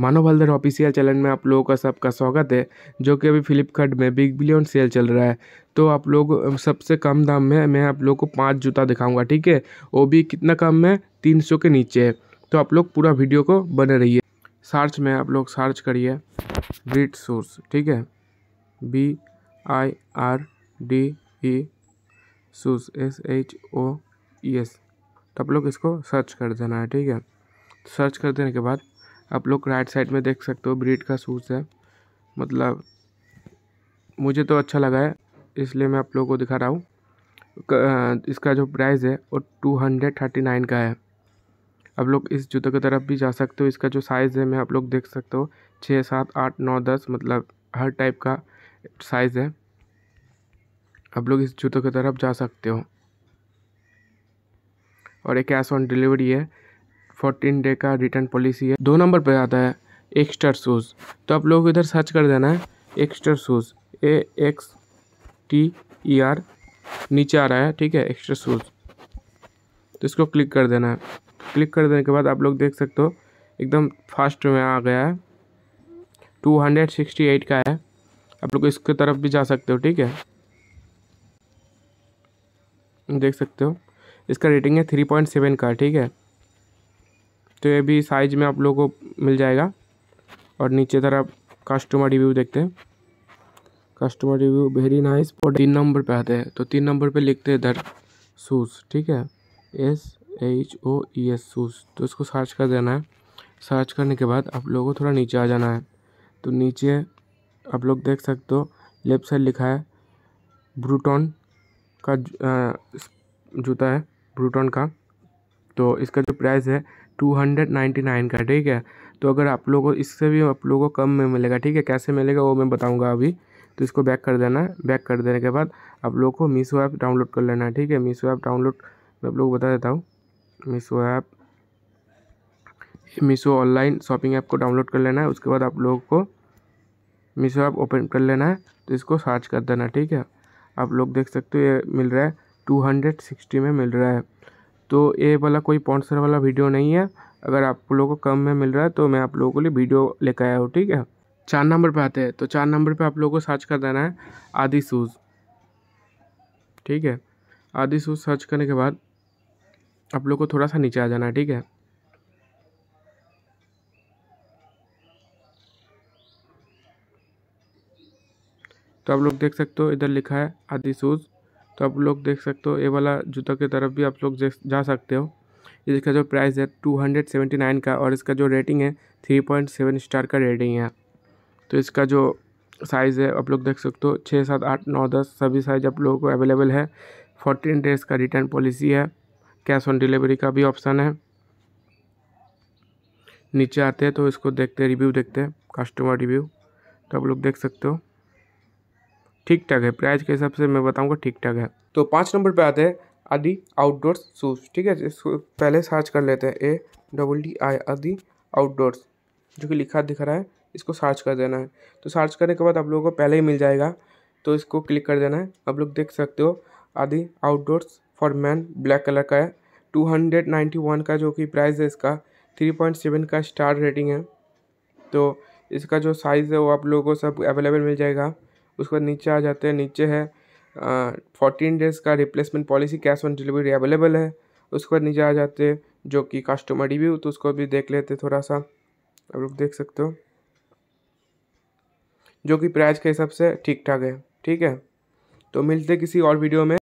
मानव Haldar official channel में आप लोगों का सबका स्वागत है जो कि अभी फ्लिपकार्ट में बिग बिलियन सेल चल रहा है तो आप लोग सबसे कम दाम में मैं आप लोग को पाँच जूता दिखाऊंगा ठीक है वो भी कितना कम है तीन सौ के नीचे है तो आप लोग पूरा वीडियो को बने रहिए सर्च में आप लोग सर्च करिए ब्रीड सोर्स ठीक है B I R D E सूस S H O E S तो आप लोग इसको सर्च कर देना है ठीक है सर्च कर देने के बाद आप लोग राइट साइड में देख सकते हो ब्रीड का शूज़ है मतलब मुझे तो अच्छा लगा है इसलिए मैं आप लोगों को दिखा रहा हूँ इसका जो प्राइस है वो टू हंड्रेड थर्टी नाइन का है आप लोग इस जूते की तरफ भी जा सकते हो इसका जो साइज़ है मैं आप लोग देख सकते हो छः सात आठ नौ दस मतलब हर टाइप का साइज़ है आप लोग इस जूते की तरफ जा सकते हो और एक कैश ऑन डिलीवरी है फोर्टीन डे का रिटर्न पॉलिसी है दो नंबर पर आता है एक्स्टर शूज़ तो आप लोग इधर सर्च कर देना है Axter shoes A X T E R नीचे आ रहा है ठीक है एक्स्ट्रा शूज़ तो इसको क्लिक कर देना है क्लिक कर देने के बाद आप लोग देख सकते हो एकदम फास्ट में आ गया है टू हंड्रेड सिक्सटी एट का है आप लोग इसके तरफ भी जा सकते हो ठीक है देख सकते हो इसका रेटिंग है थ्री पॉइंट सेवन का ठीक है तो ये भी साइज में आप लोगों को मिल जाएगा और नीचे तरफ कस्टमर रिव्यू देखते हैं कस्टमर रिव्यू वेरी नाइस और तीन नंबर पे आते हैं तो तीन नंबर पे लिखते हैं इधर शूज़ ठीक है S H O E S shoes तो इसको सर्च कर देना है सर्च करने के बाद आप लोगों को थोड़ा नीचे आ जाना है तो नीचे आप लोग देख सकते हो लेफ्ट साइड लिखा है ब्रूटॉन का जूता है ब्रूटॉन का तो इसका जो प्राइस है टू हंड्रेड नाइन्टी नाइन का ठीक है तो अगर आप लोगों को इससे भी आप लोगों को कम में मिलेगा ठीक है कैसे मिलेगा वो मैं बताऊँगा अभी तो इसको बैक कर देना है बैक कर देने के बाद आप लोगों को मीशो ऐप डाउनलोड कर लेना है ठीक है मीशो ऐप डाउनलोड मैं आप लोग को बता देता हूँ Meesho app Meesho online shopping app को डाउनलोड कर लेना है उसके बाद आप लोगों को मीशो ऐप ओपन कर लेना है तो इसको सर्च कर देना ठीक है आप लोग देख सकते हो ये मिल रहा है टू हंड्रेड सिक्सटी में मिल रहा है तो ये वाला कोई स्पॉन्सर वाला वीडियो नहीं है अगर आप लोगों को कम में मिल रहा है तो मैं आप लोगों के लिए वीडियो लेकर आया हूँ ठीक है चार नंबर पे आते हैं तो चार नंबर पे आप लोगों को सर्च कर देना है आदि शूज़ ठीक है आदि शूज़ सर्च करने के बाद आप लोग को थोड़ा सा नीचे आ जाना है ठीक है तो आप लोग देख सकते हो इधर लिखा है आदि शूज़ तो आप लोग देख सकते हो ये वाला जूता की तरफ भी आप लोग जा सकते हो इसका जो प्राइस है टू हंड्रेड सेवेंटी नाइन का और इसका जो रेटिंग है थ्री पॉइंट सेवन स्टार का रेटिंग है तो इसका जो साइज़ है आप लोग देख सकते हो छः सात आठ नौ दस सभी साइज़ आप लोगों को अवेलेबल है फोर्टीन डेज का रिटर्न पॉलिसी है कैश ऑन डिलीवरी का भी ऑप्शन है नीचे आते हैं तो इसको देखते रिव्यू देखते हैं कस्टमर रिव्यू तो आप लोग देख सकते हो ठीक ठाक है प्राइस के हिसाब से मैं बताऊँगा ठीक ठाक है तो पाँच नंबर पर आते हैं आदि आउटडोर्स शूज़ ठीक है इसको पहले सर्च कर लेते हैं ए डबल डी आई आदि आउटडोर्स जो कि लिखा दिख रहा है इसको सर्च कर देना है तो सर्च करने के बाद आप लोगों को पहले ही मिल जाएगा तो इसको क्लिक कर देना है आप लोग देख सकते हो Aadi outdoors for man black colour का है टू हंड्रेड नाइन्टी वन का जो कि प्राइस है इसका थ्री पॉइंट सेवन का स्टार रेटिंग है तो इसका जो साइज़ है वो आप लोगों को सब अवेलेबल मिल जाएगा उसके बाद नीचे आ जाते हैं नीचे है फोर्टीन डेज का replacement policy cash on delivery available है उसके बाद नीचे आ जाते हैं जो कि कस्टमर रिव्यू तो उसको भी देख लेते थोड़ा सा आप लोग देख सकते हो जो कि प्राइस के हिसाब से ठीक ठाक है ठीक है तो मिलते किसी और वीडियो में